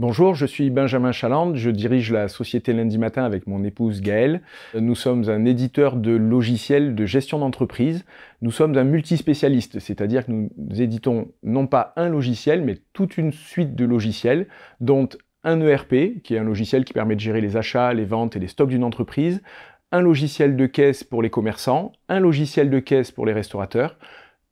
Bonjour, je suis Benjamin Chaland, je dirige la société Lundi Matin avec mon épouse Gaëlle. Nous sommes un éditeur de logiciels de gestion d'entreprise. Nous sommes un multispécialiste, c'est-à-dire que nous éditons non pas un logiciel, mais toute une suite de logiciels, dont un ERP, qui est un logiciel qui permet de gérer les achats, les ventes et les stocks d'une entreprise, un logiciel de caisse pour les commerçants, un logiciel de caisse pour les restaurateurs,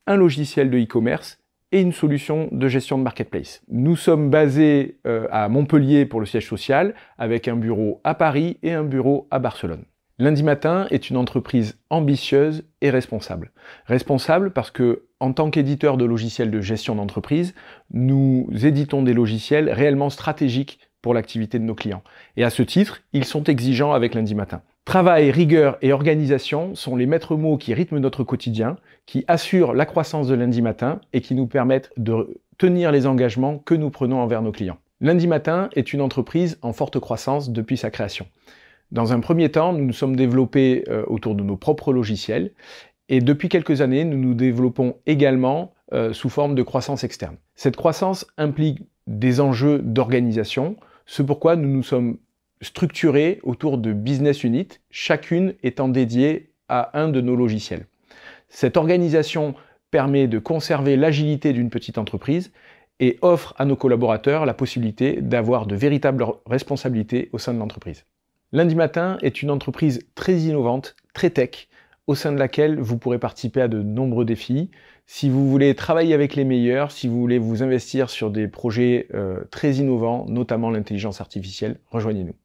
un logiciel de e-commerce et une solution de gestion de marketplace. Nous sommes basés euh, à Montpellier pour le siège social, avec un bureau à Paris et un bureau à Barcelone. Lundi matin est une entreprise ambitieuse et responsable. Responsable parce que, en tant qu'éditeur de logiciels de gestion d'entreprise, nous éditons des logiciels réellement stratégiques pour l'activité de nos clients. Et à ce titre, ils sont exigeants avec lundi matin. Travail, rigueur et organisation sont les maîtres mots qui rythment notre quotidien, qui assurent la croissance de lundi matin et qui nous permettent de tenir les engagements que nous prenons envers nos clients. Lundi matin est une entreprise en forte croissance depuis sa création. Dans un premier temps, nous nous sommes développés euh, autour de nos propres logiciels et depuis quelques années, nous nous développons également euh, sous forme de croissance externe. Cette croissance implique des enjeux d'organisation, ce pourquoi nous nous sommes structuré autour de business units, chacune étant dédiée à un de nos logiciels. Cette organisation permet de conserver l'agilité d'une petite entreprise et offre à nos collaborateurs la possibilité d'avoir de véritables responsabilités au sein de l'entreprise. Lundi matin est une entreprise très innovante, très tech, au sein de laquelle vous pourrez participer à de nombreux défis. Si vous voulez travailler avec les meilleurs, si vous voulez vous investir sur des projets euh, très innovants, notamment l'intelligence artificielle, rejoignez-nous.